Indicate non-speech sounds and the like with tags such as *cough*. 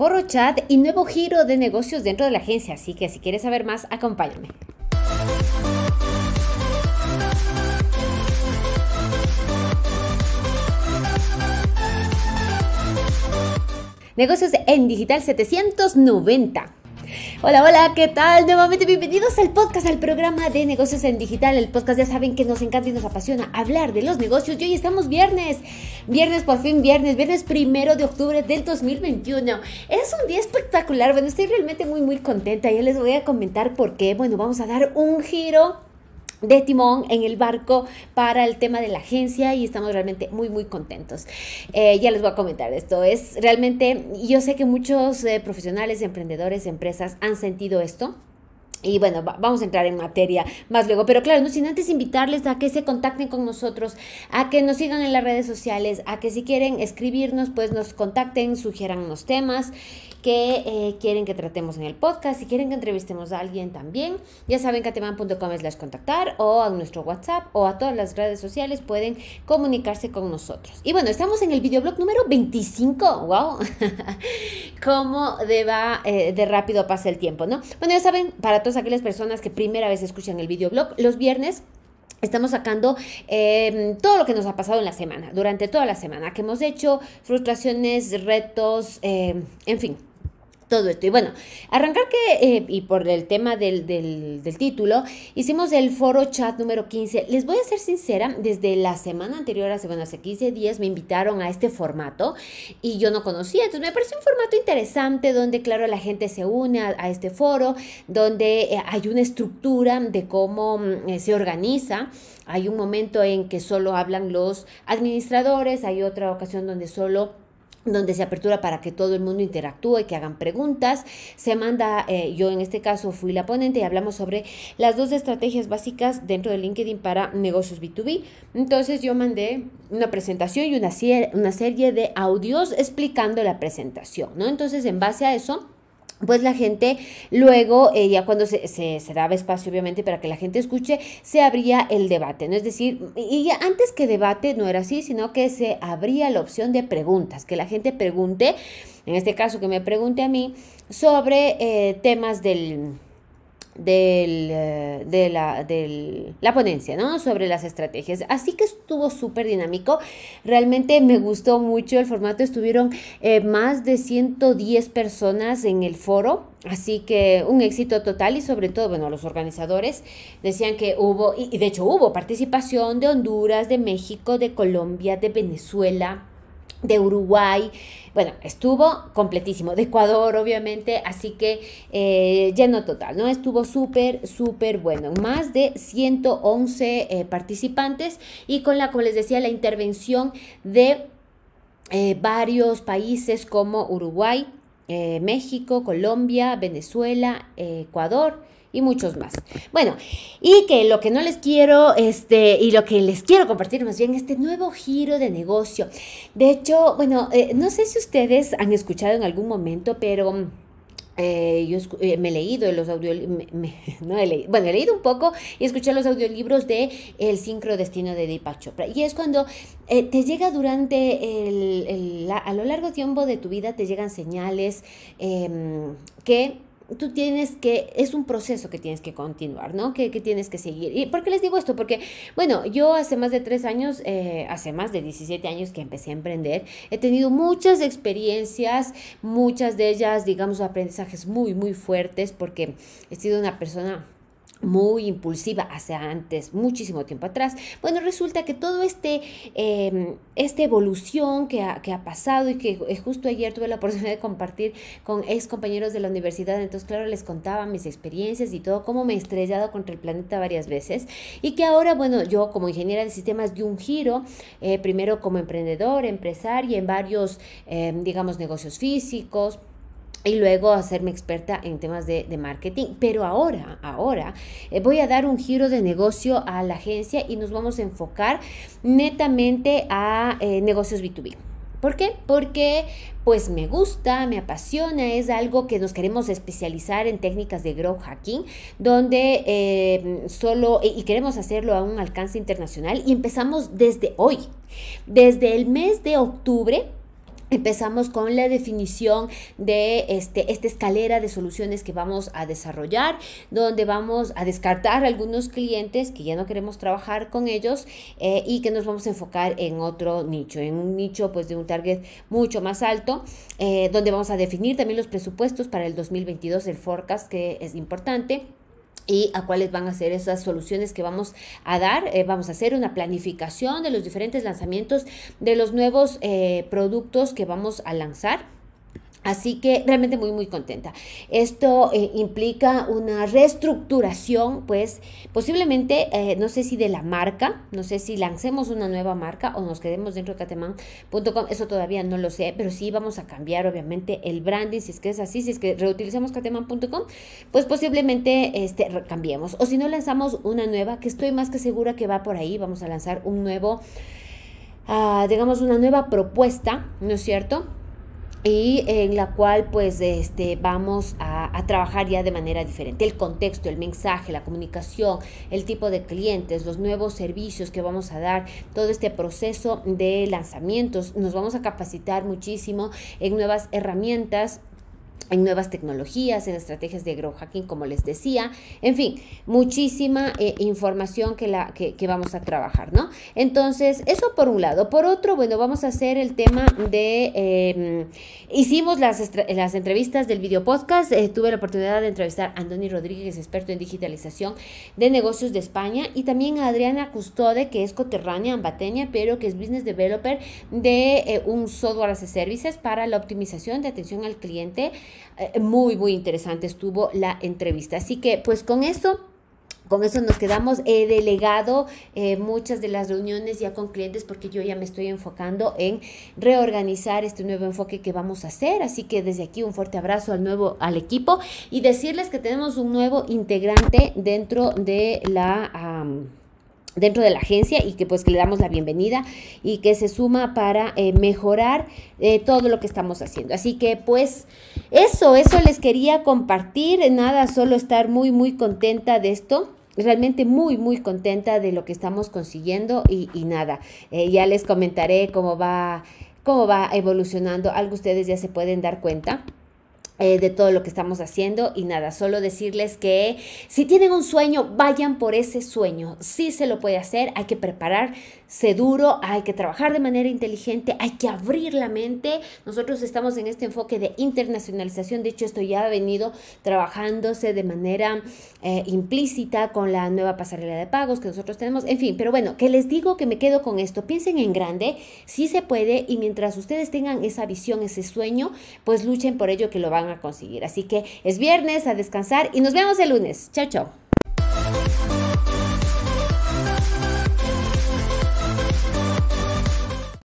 Porro Chat y nuevo giro de negocios dentro de la agencia, así que si quieres saber más, acompáñame. Negocios en Digital 790. Hola, hola, ¿qué tal? Nuevamente bienvenidos al podcast, al programa de negocios en digital. El podcast ya saben que nos encanta y nos apasiona hablar de los negocios. Y hoy estamos viernes, viernes por fin, viernes, viernes primero de octubre del 2021. Es un día espectacular, bueno, estoy realmente muy, muy contenta. Ya les voy a comentar por qué. Bueno, vamos a dar un giro de timón en el barco para el tema de la agencia y estamos realmente muy muy contentos. Eh, ya les voy a comentar esto. Es realmente, yo sé que muchos eh, profesionales, emprendedores, empresas han sentido esto y bueno, vamos a entrar en materia más luego. Pero claro, no sin antes invitarles a que se contacten con nosotros, a que nos sigan en las redes sociales, a que si quieren escribirnos, pues nos contacten, sugieran unos temas que eh, quieren que tratemos en el podcast, si quieren que entrevistemos a alguien también, ya saben que cateman.com las contactar o a nuestro WhatsApp o a todas las redes sociales pueden comunicarse con nosotros. Y bueno, estamos en el videoblog número 25, wow, *laughs* cómo de, va, eh, de rápido pasa el tiempo, ¿no? Bueno, ya saben, para todos todas aquellas personas que primera vez escuchan el videoblog, los viernes Estamos sacando em, todo lo que nos ha pasado en la semana, durante toda la semana, que hemos hecho, frustraciones, retos, em, en fin, todo esto. Y bueno, arrancar que, eh, y por el tema del, del, título, hicimos el foro chat número 15. Les voy a ser sincera, desde la semana anterior, hace, bueno, hace 15 días, me invitaron a este formato y yo no conocía. Entonces me pareció un formato interesante donde, claro, la gente se une a, este foro, donde eh, hay una estructura de cómo mm, se organiza. Hay un momento en que solo hablan los administradores, hay otra ocasión donde solo donde se apertura para que todo el mundo interactúe, y que hagan preguntas. Se manda, eh, yo en este caso fui la ponente y hablamos sobre las dos estrategias básicas dentro de LinkedIn para negocios B2B. Entonces yo mandé una presentación y una, una serie de audios explicando la presentación, ¿no? Entonces en base a eso pues la gente luego, eh, ya cuando se, se, daba espacio obviamente para que la gente escuche, se abría el debate, ¿no? Es decir, y antes que debate no era así, sino que se abría la opción de preguntas, que la gente pregunte, en este caso que me pregunte a mí, sobre eh, temas del del, eh, de la, ponencia, ¿no? Sobre las estrategias. Así que estuvo súper dinámico. Realmente me gustó mucho el formato. Estuvieron eh, más de 110 personas en el foro. Así que un éxito total y sobre todo, bueno, los organizadores decían que hubo, y de hecho hubo participación de Honduras, de México, de Colombia, de Venezuela, de Uruguay, bueno, estuvo completísimo, de Ecuador obviamente, así que eh, lleno total, ¿no? Estuvo súper, súper bueno, más de 111 eh, participantes y con la, como les decía, la intervención de eh, varios países como Uruguay, México, Colombia, Venezuela, Ecuador, y muchos más. Bueno, y que lo que no les quiero, este, y lo que les quiero compartir más bien, este nuevo giro de negocio. De hecho, bueno, eh, no sé si ustedes han escuchado en algún momento, pero... Eh, yo eh, me he leído los audiolibros *laughs* no he leído, bueno, he leído un poco y escuché los audiolibros de El sincro destino de Deepak Chopra. Y es cuando te llega durante el, a lo largo tiempo de tu vida, te llegan señales em, que tú tienes que, es un proceso que tienes que continuar, ¿no? Que, que, tienes que seguir. ¿Y por qué les digo esto? Porque, bueno, yo hace más de tres años, eh, hace más de 17 años que empecé a emprender, he tenido muchas experiencias, muchas de ellas, digamos, aprendizajes muy, muy fuertes, porque he sido una persona muy impulsiva hace antes, muchísimo tiempo atrás. Bueno, resulta que todo este, em, esta evolución que ha, pasado y que eh, justo ayer tuve la oportunidad de compartir con ex compañeros de la universidad, entonces claro, les contaba mis experiencias y todo, cómo me he estrellado contra el planeta varias veces y que ahora, bueno, yo como ingeniera de sistemas di un giro, eh, primero como emprendedor, empresaria en varios, em, digamos, negocios físicos, y luego hacerme experta en temas de, marketing. Pero ahora, ahora eh, voy a dar un giro de negocio a la agencia y nos vamos a enfocar netamente a eh, negocios B2B. ¿Por qué? Porque pues me gusta, me apasiona, es algo que nos queremos especializar en técnicas de growth hacking, donde eh, solo, y queremos hacerlo a un alcance internacional y empezamos desde hoy. Desde el mes de octubre Empezamos con la definición de este, esta escalera de soluciones que vamos a desarrollar, donde vamos a descartar algunos clientes que ya no queremos trabajar con ellos eh, y que nos vamos a enfocar en otro nicho, en un nicho pues de un target mucho más alto, eh, donde vamos a definir también los presupuestos para el 2022, el forecast que es importante y a cuáles van a ser esas soluciones que vamos a dar. Eh, vamos a hacer una planificación de los diferentes lanzamientos de los nuevos eh, productos que vamos a lanzar. Así que realmente muy, muy contenta. Esto eh, implica una reestructuración, pues posiblemente, eh, no sé si de la marca, no sé si lancemos una nueva marca o nos quedemos dentro de Kateman.com, eso todavía no lo sé, pero sí vamos a cambiar obviamente el branding, si es que es así, si es que reutilizamos Kateman.com, pues posiblemente este, cambiemos. O si no lanzamos una nueva, que estoy más que segura que va por ahí, vamos a lanzar un nuevo, ah, digamos, una nueva propuesta, ¿no es cierto? y en la cual pues este, vamos a, a, trabajar ya de manera diferente. El contexto, el mensaje, la comunicación, el tipo de clientes, los nuevos servicios que vamos a dar, todo este proceso de lanzamientos. Nos vamos a capacitar muchísimo en nuevas herramientas en nuevas tecnologías, en estrategias de agrohacking, como les decía, en fin, muchísima eh, información que, la, que, vamos a trabajar, ¿no? Entonces, eso por un lado. Por otro, bueno, vamos a hacer el tema de, em, hicimos las, las, entrevistas del video podcast, eh, tuve la oportunidad de entrevistar a Andoni Rodríguez, experto en digitalización de negocios de España, y también a Adriana Custode, que es coterránea, ambateña, pero que es business developer de eh, un software as a services para la optimización de atención al cliente, eh, muy, muy interesante estuvo la entrevista. Así que pues con eso con eso nos quedamos. He delegado eh, muchas de las reuniones ya con clientes porque yo ya me estoy enfocando en reorganizar este nuevo enfoque que vamos a hacer. Así que desde aquí un fuerte abrazo al nuevo al equipo y decirles que tenemos un nuevo integrante dentro de la dentro de la agencia y que pues que le damos la bienvenida y que se suma para eh, mejorar eh, todo lo que estamos haciendo. Así que pues eso, eso les quería compartir, nada, solo estar muy, muy contenta de esto realmente muy, muy contenta de lo que estamos consiguiendo y, nada, eh, ya les comentaré cómo va, cómo va evolucionando, algo ustedes ya se pueden dar cuenta. Eh, de todo lo que estamos haciendo y nada, solo decirles que si tienen un sueño, vayan por ese sueño, sí se lo puede hacer, hay que prepararse duro, hay que trabajar de manera inteligente, hay que abrir la mente, nosotros estamos en este enfoque de internacionalización, de hecho esto ya ha venido trabajándose de manera eh, implícita con la nueva pasarela de pagos que nosotros tenemos, en fin, pero bueno, que les digo que me quedo con esto, piensen en grande, sí se puede y mientras ustedes tengan esa visión, ese sueño, pues luchen por ello que lo van a conseguir. Así que es viernes, a descansar y nos vemos el lunes. Chao, chao.